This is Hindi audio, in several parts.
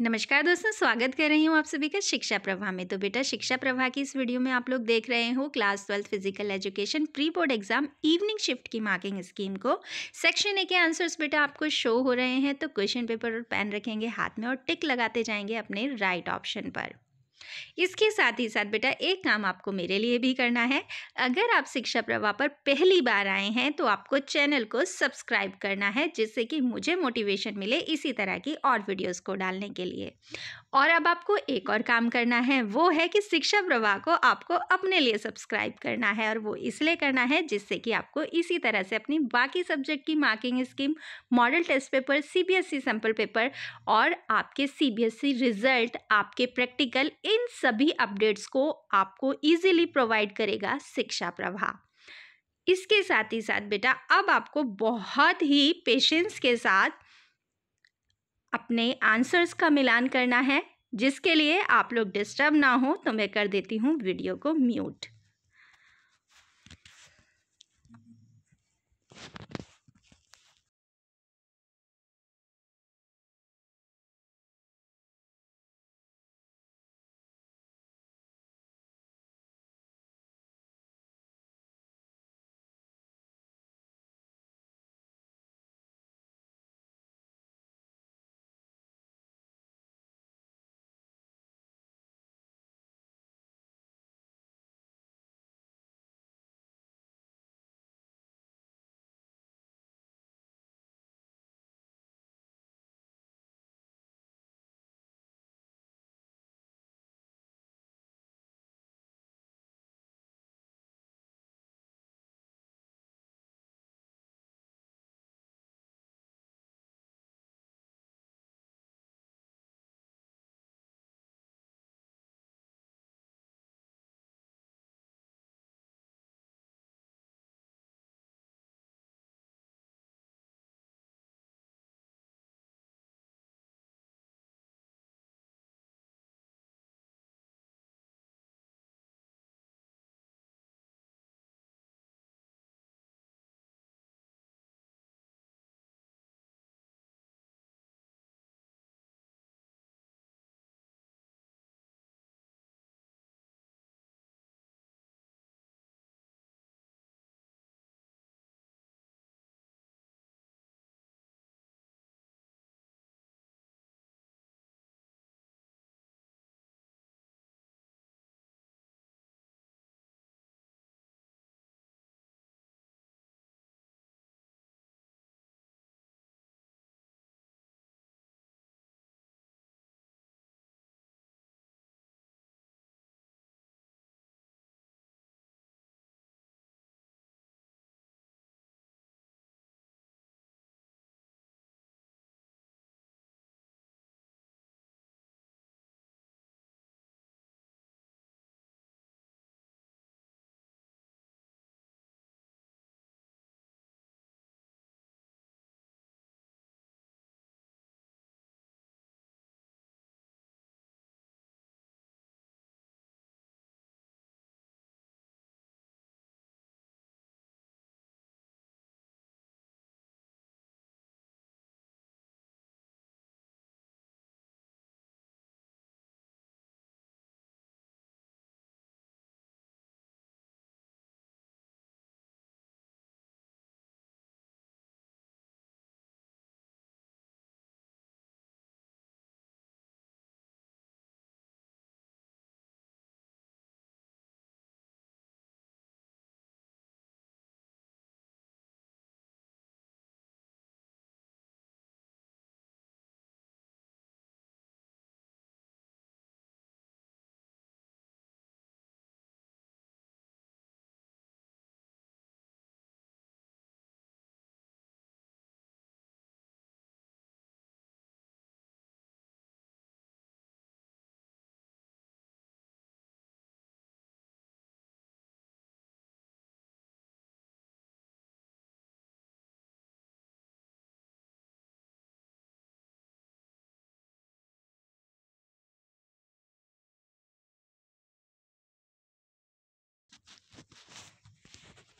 नमस्कार दोस्तों स्वागत कर रही हूँ आप सभी का शिक्षा प्रवाह में तो बेटा शिक्षा प्रवाह की इस वीडियो में आप लोग देख रहे हो class twelfth physical education pre board exam evening shift की मार्किंग स्कीम को सेक्शन ए के आंसर्स बेटा आपको शो हो रहे हैं तो क्वेश्चन पेपर और पेन रखेंगे हाथ में और टिक लगाते जाएंगे अपने राइट ऑप्शन पर इसके साथ ही साथ बेटा एक काम आपको मेरे लिए भी करना है अगर आप शिक्षा प्रवाह पर पहली बार आए हैं तो आपको चैनल को सब्सक्राइब करना है जिससे कि मुझे मोटिवेशन मिले इसी तरह की और वीडियोस को डालने के लिए और अब आपको एक और काम करना है वो है कि शिक्षा प्रवाह को आपको अपने लिए सब्सक्राइब करना है और वो इसलिए करना है जिससे कि आपको इसी तरह से अपनी बाकी सब्जेक्ट की marking scheme model test paper CBSE sample paper और आपके सीबीएसई रिजल्ट आपके प्रैक्टिकल इन सभी अपडेट्स को आपको इजीली प्रोवाइड करेगा शिक्षा प्रभा इसके साथ ही साथ बेटा अब आपको बहुत ही पेशेंस के साथ अपने आंसर्स का मिलान करना है जिसके लिए आप लोग डिस्टर्ब ना हो तो मैं कर देती हूँ वीडियो को म्यूट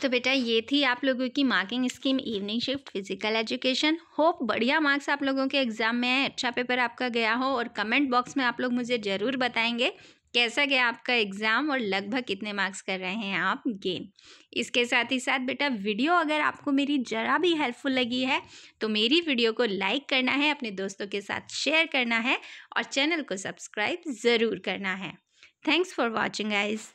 तो बेटा ये थी आप लोगों की marking scheme evening shift physical education hope बढ़िया मार्क्स आप लोगों के एग्ज़ाम में है अच्छा पेपर आपका गया हो और कमेंट बॉक्स में आप लोग मुझे ज़रूर बताएंगे कैसा गया आपका एग्ज़ाम और लगभग कितने मार्क्स कर रहे हैं आप गेन इसके साथ ही साथ बेटा वीडियो अगर आपको मेरी ज़रा भी हेल्पफुल लगी है तो मेरी वीडियो को लाइक करना है अपने दोस्तों के साथ शेयर करना है और चैनल को सब्सक्राइब ज़रूर करना है थैंक्स फॉर वॉचिंग आइज़